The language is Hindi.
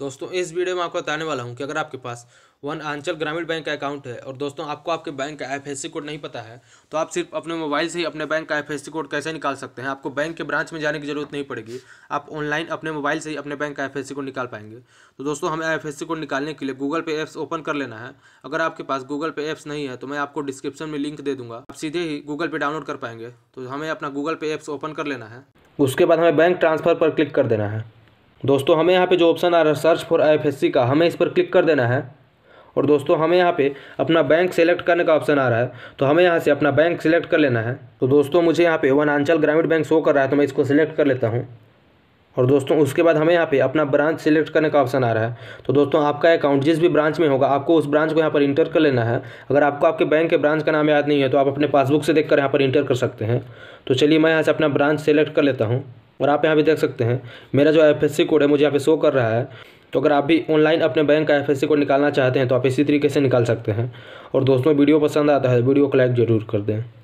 दोस्तों इस वीडियो में आपको बताने वाला हूँ कि अगर आपके पास वन आंचल ग्रामीण बैंक का अकाउंट है और दोस्तों आपको आपके बैंक का एफ कोड नहीं पता है तो आप सिर्फ अपने मोबाइल से ही अपने बैंक का एफ कोड कैसे निकाल सकते हैं आपको बैंक के ब्रांच में जाने की जरूरत नहीं पड़ेगी आप ऑनलाइन अपने मोबाइल से ही अपने बैंक का एफ कोड निकाल पाएंगे तो दोस्तों हमें एफ कोड निकालने के लिए गूगल पे ऐप्स ओपन कर लेना है अगर आपके पास गूगल पे ऐप्स नहीं है तो मैं आपको डिस्क्रिप्शन में लिंक दे दूँगा आप सीधे ही गूगल पे डाउनलोड कर पाएंगे तो हमें अपना गूगल पे ऐप्स ओपन कर लेना है उसके बाद हमें बैंक ट्रांसफ़र पर क्लिक कर देना है दोस्तों हमें यहाँ पे जो ऑप्शन आ रहा है सर्च फॉर आईएफएससी का हमें इस पर क्लिक कर देना है और दोस्तों हमें यहाँ पे अपना बैंक सेलेक्ट करने का ऑप्शन आ रहा है तो हमें यहाँ से अपना बैंक सेलेक्ट कर लेना है तो दोस्तों मुझे यहाँ पे वनांचल ग्रामीण बैंक शो कर रहा है तो मैं इसको सिलेक्ट कर लेता हूँ और दोस्तों उसके बाद हमें यहाँ पे अपना ब्रांच सेलेक्ट करने का ऑप्शन आ रहा है तो दोस्तों आपका अकाउंट जिस भी ब्रांच में होगा आपको उस ब्रांच को यहाँ पर इंटर कर लेना है अगर आपको आपके बैंक के ब्रांच का नाम याद नहीं है तो आप अपने पासबुक से देखकर यहाँ पर इंटर कर सकते हैं तो चलिए मैं यहाँ से अपना ब्रांच सेलेक्ट कर लेता हूँ और आप यहाँ भी देख सकते हैं मेरा जो एफ कोड है मुझे यहाँ पे शो कर रहा है तो अगर आप भी ऑनलाइन अपने बैंक का एफ कोड निकालना चाहते हैं तो आप इसी तरीके से निकाल सकते हैं और दोस्तों वीडियो पसंद आता है तो वीडियो को लाइक ज़रूर कर दें